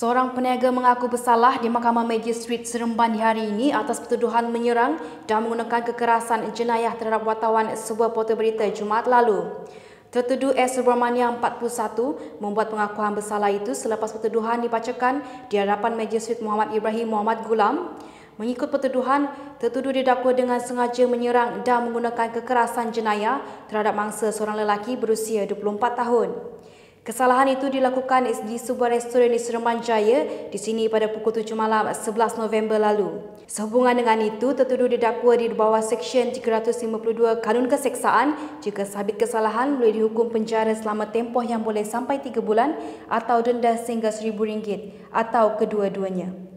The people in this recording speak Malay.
Seorang peniaga mengaku bersalah di Mahkamah Magistrate Seremban di hari ini atas tuduhan menyerang dan menggunakan kekerasan jenayah terhadap wartawan sebuah portal berita Jumaat lalu. Tertuduh S. Subramania 41 membuat pengakuan bersalah itu selepas pertuduhan dibacakan di hadapan Magistrate Muhammad Ibrahim Muhammad Gulam. Mengikut pertuduhan, tertuduh didakwa dengan sengaja menyerang dan menggunakan kekerasan jenayah terhadap mangsa seorang lelaki berusia 24 tahun. Kesalahan itu dilakukan di sebuah restoran di Seremban Jaya di sini pada pukul 7 malam 11 November lalu. Sehubungan dengan itu, tertuduh didakwa di bawah Seksyen 352 Kanun Keseksaan jika sabit kesalahan boleh dihukum penjara selama tempoh yang boleh sampai 3 bulan atau denda sehingga RM1,000 atau kedua-duanya.